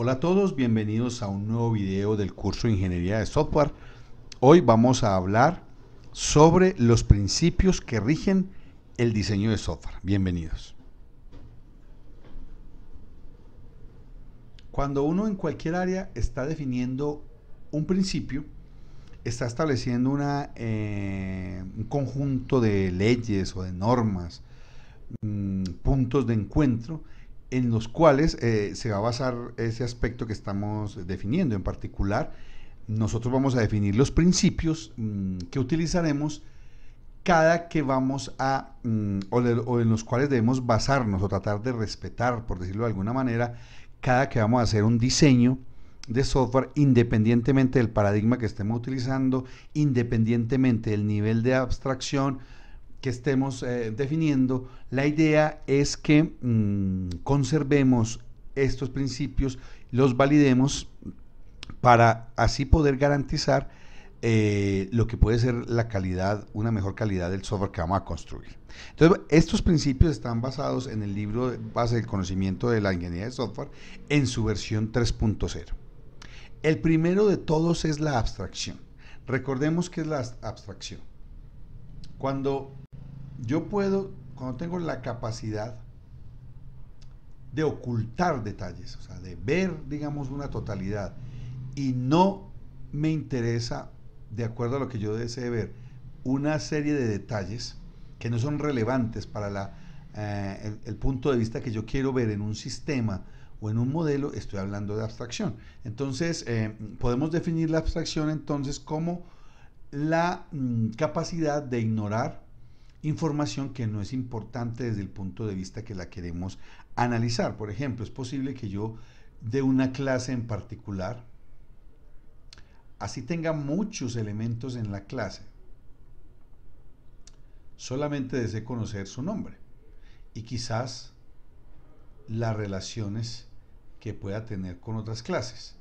Hola a todos, bienvenidos a un nuevo video del curso de Ingeniería de Software. Hoy vamos a hablar sobre los principios que rigen el diseño de software. Bienvenidos. Cuando uno en cualquier área está definiendo un principio, está estableciendo eh, un conjunto de leyes o de normas, mm, puntos de encuentro, en los cuales eh, se va a basar ese aspecto que estamos definiendo. En particular, nosotros vamos a definir los principios mm, que utilizaremos cada que vamos a, mm, o, en los cuales debemos basarnos o tratar de respetar, por decirlo de alguna manera, cada que vamos a hacer un diseño de software, independientemente del paradigma que estemos utilizando, independientemente del nivel de abstracción, que estemos eh, definiendo, la idea es que mm, conservemos estos principios, los validemos para así poder garantizar eh, lo que puede ser la calidad, una mejor calidad del software que vamos a construir. Entonces, estos principios están basados en el libro de base del conocimiento de la ingeniería de software en su versión 3.0. El primero de todos es la abstracción. Recordemos que es la abstracción. Cuando yo puedo, cuando tengo la capacidad de ocultar detalles, o sea, de ver, digamos, una totalidad, y no me interesa, de acuerdo a lo que yo desee ver, una serie de detalles que no son relevantes para eh, el, punto de vista que yo quiero ver en un sistema, o en un modelo, estoy hablando de abstracción. Entonces, eh, podemos definir la abstracción entonces como la mm, capacidad de ignorar información que no es importante desde el punto de vista que la queremos analizar. Por ejemplo, es posible que yo de una clase en particular, así tenga muchos elementos en la clase. Solamente desee conocer su nombre y quizás las relaciones que pueda tener con otras clases.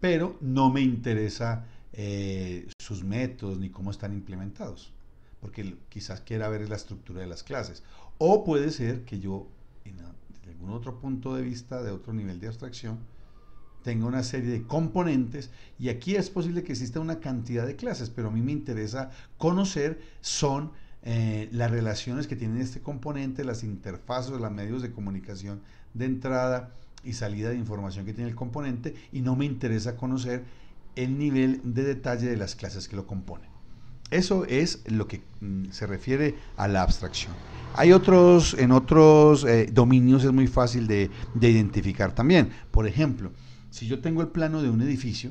Pero no me interesa eh, sus métodos ni cómo están implementados porque quizás quiera ver la estructura de las clases. O puede ser que yo, en, desde algún otro punto de vista, de otro nivel de abstracción, tenga una serie de componentes y aquí es posible que exista una cantidad de clases, pero a mí me interesa conocer son eh, las relaciones que tienen este componente, las interfaces, los medios de comunicación de entrada y salida de información que tiene el componente y no me interesa conocer el nivel de detalle de las clases que lo componen. Eso es lo que mm, se refiere a la abstracción. Hay otros, en otros eh, dominios es muy fácil de identificar también. Por ejemplo, si yo tengo el plano de un edificio,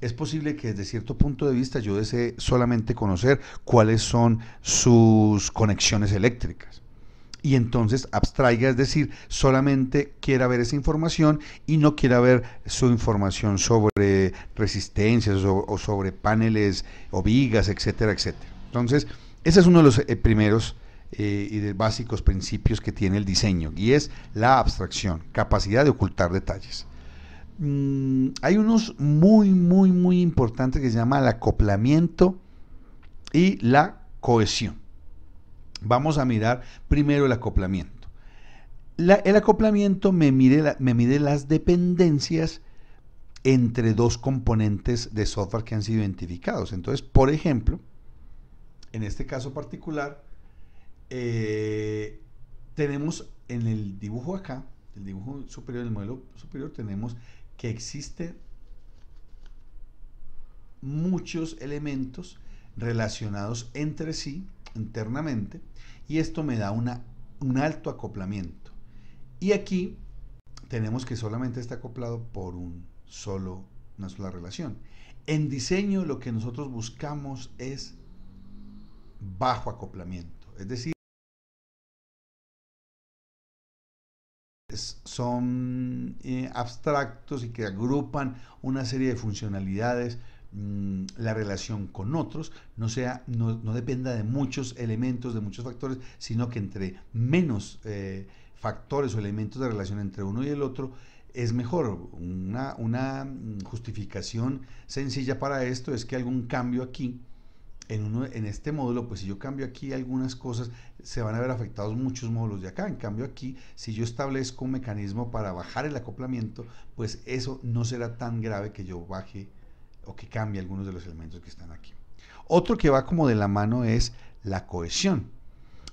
es posible que desde cierto punto de vista yo desee solamente conocer cuáles son sus conexiones eléctricas y entonces abstraiga, es decir, solamente quiera ver esa información y no quiera ver su información sobre resistencias o, sobre paneles o vigas, etcétera, etcétera. Entonces, ese es uno de los eh, primeros eh, y de básicos principios que tiene el diseño y es la abstracción, capacidad de ocultar detalles. Mm, hay unos muy, muy, muy importantes que se llama el acoplamiento y la cohesión. Vamos a mirar primero el acoplamiento. el acoplamiento me mide, las dependencias entre dos componentes de software que han sido identificados. Entonces, por ejemplo, en este caso particular, eh, tenemos en el dibujo acá, el dibujo superior, del modelo superior, tenemos que existen muchos elementos relacionados entre sí internamente y esto me da una, un alto acoplamiento. Y aquí tenemos que solamente está acoplado por un solo, una sola relación. En diseño lo que nosotros buscamos es bajo acoplamiento, es decir, son eh, abstractos y que agrupan una serie de funcionalidades, Mm, la relación con otros no, sea, no, dependa de muchos elementos, de muchos factores, sino que entre menos eh, factores o elementos de relación entre uno y el otro, es mejor. Una, mm, justificación sencilla para esto es que algún cambio aquí, en, uno, en este módulo, pues si yo cambio aquí algunas cosas, se van a ver afectados muchos módulos de acá. En cambio aquí, si yo establezco un mecanismo para bajar el acoplamiento, pues eso no será tan grave que yo baje o que cambie algunos de los elementos que están aquí. Otro que va como de la mano es la cohesión.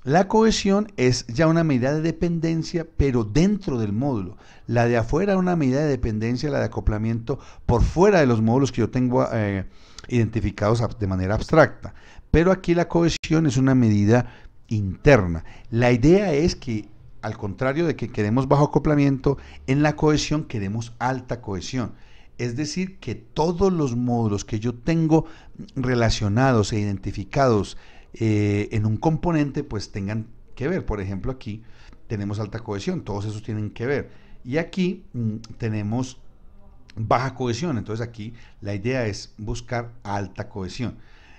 La cohesión es ya una medida de dependencia, pero dentro del módulo. La de afuera es una medida de dependencia, la de acoplamiento por fuera de los módulos que yo tengo eh, identificados de manera abstracta. Pero aquí la cohesión es una medida interna. La idea es que, al contrario de que queremos bajo acoplamiento, en la cohesión queremos alta cohesión. Es decir, que todos los módulos que yo tengo relacionados e identificados eh, en un componente, pues tengan que ver. Por ejemplo, aquí tenemos alta cohesión, todos esos tienen que ver. Y aquí mm, tenemos baja cohesión, entonces aquí la idea es buscar alta cohesión.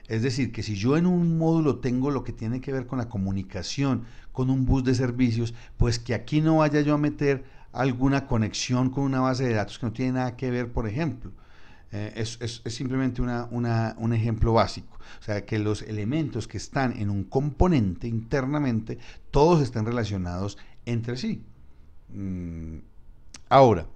Es decir, que si yo en un módulo tengo lo que tiene que ver con la comunicación, con un bus de servicios, pues que aquí no vaya yo a meter alguna conexión con una base de datos que no tiene nada que ver, por ejemplo. Eh, es, simplemente un ejemplo básico. O sea, que los elementos que están en un componente internamente, todos están relacionados entre sí. Mm, ahora,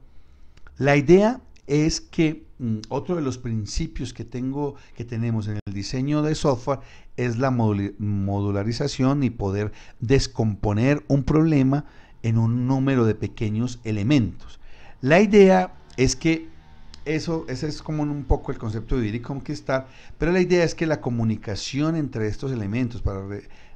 la idea es que mm, otro de los principios que, tengo, que tenemos en el diseño de software es la modularización y poder descomponer un problema en un número de pequeños elementos. La idea es que eso, ese es como un poco el concepto de vivir y conquistar, pero la idea es que la comunicación entre estos elementos para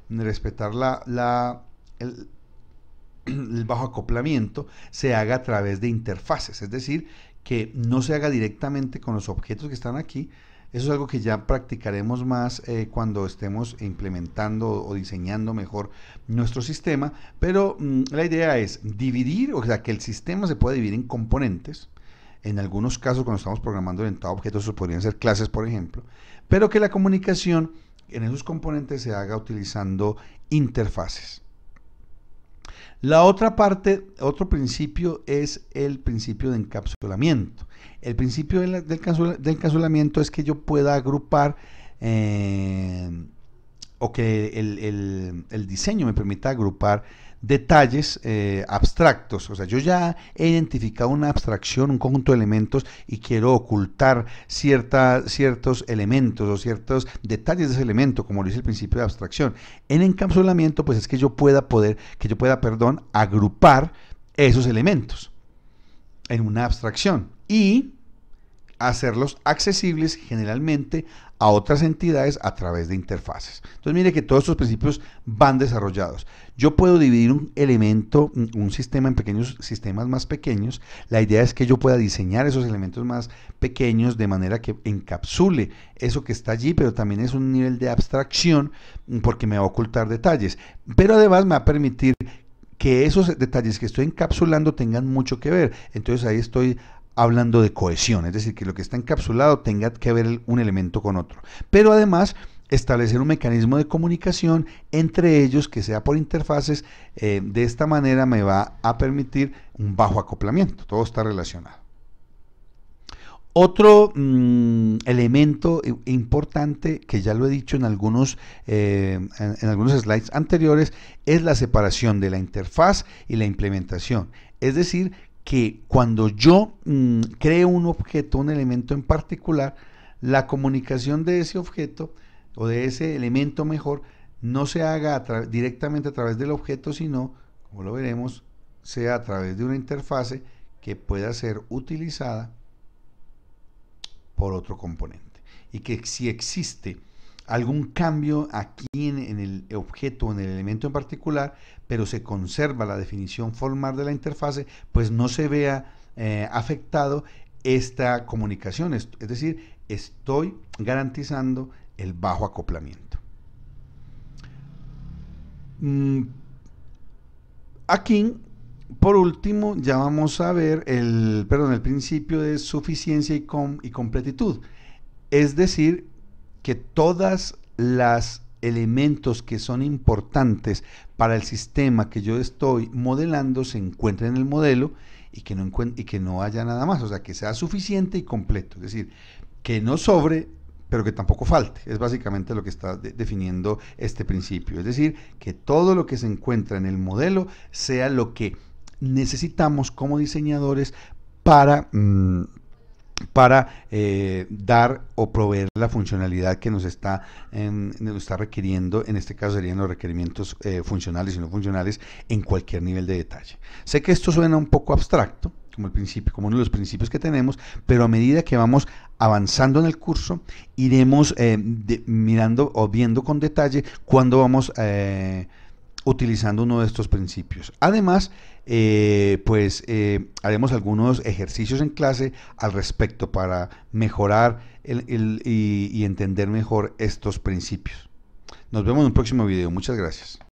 respetar la, el bajo acoplamiento se haga a través de interfaces, es decir, que no se haga directamente con los objetos que están aquí, eso es algo que ya practicaremos más eh, cuando estemos implementando o diseñando mejor nuestro sistema, pero mm, la idea es dividir, o sea, que el sistema se pueda dividir en componentes. En algunos casos, cuando estamos programando en a objetos, eso podrían ser clases, por ejemplo, pero que la comunicación en esos componentes se haga utilizando interfaces. La otra parte, otro principio es el principio de encapsulamiento. El principio del, encapsulamiento es que yo pueda agrupar eh, o que el, el, el diseño me permita agrupar detalles eh, abstractos. O sea, yo ya he identificado una abstracción, un conjunto de elementos y quiero ocultar ciertos elementos o ciertos detalles de ese elemento, como lo dice el principio de abstracción. En encapsulamiento, pues es que yo pueda poder, que yo pueda, perdón, agrupar esos elementos en una abstracción. Y hacerlos accesibles generalmente a otras entidades a través de interfaces. Entonces mire que todos estos principios van desarrollados. Yo puedo dividir un elemento, un sistema en pequeños sistemas más pequeños. La idea es que yo pueda diseñar esos elementos más pequeños de manera que encapsule eso que está allí, pero también es un nivel de abstracción mm, porque me va a ocultar detalles. Pero además me va a permitir que esos detalles que estoy encapsulando tengan mucho que ver. Entonces ahí estoy hablando de cohesión, es decir, que lo que está encapsulado tenga que ver un elemento con otro. Pero además establecer un mecanismo de comunicación entre ellos que sea por interfaces, eh, de esta manera me va a permitir un bajo acoplamiento, todo está relacionado. Otro mm, elemento eh, importante que ya lo he dicho en algunos, eh, en algunos slides anteriores es la separación de la interfaz y la implementación. Es decir, que cuando yo mm, creo un objeto, un elemento en particular, la comunicación de ese objeto o de ese elemento mejor no se haga directamente a través del objeto, sino, como lo veremos, sea a través de una interfase que pueda ser utilizada por otro componente. Y que si existe algún cambio aquí en, el objeto o en el elemento en particular, pero se conserva la definición formal de la interfase, pues no se vea eh, afectado esta comunicación. Es, decir, estoy garantizando el bajo acoplamiento. Mm, aquí, por último, ya vamos a ver el, perdón, el principio de suficiencia y completitud. Es decir, que todas los elementos que son importantes para el sistema que yo estoy modelando se encuentren en el modelo y que, no y que no haya nada más, o sea, que sea suficiente y completo, es decir, que no sobre, pero que tampoco falte, es básicamente lo que está definiendo este principio, es decir, que todo lo que se encuentra en el modelo sea lo que necesitamos como diseñadores para... Mm, para eh, dar o proveer la funcionalidad que nos está, em, está requiriendo, en este caso serían los requerimientos eh, funcionales y no funcionales en cualquier nivel de detalle. Sé que esto suena un poco abstracto, como el principio, como uno de los principios que tenemos, pero a medida que vamos avanzando en el curso, iremos eh, mirando o viendo con detalle cuándo vamos a utilizando uno de estos principios. Además, eh, pues eh, haremos algunos ejercicios en clase al respecto para mejorar el, y entender mejor estos principios. Nos vemos en un próximo video. Muchas gracias.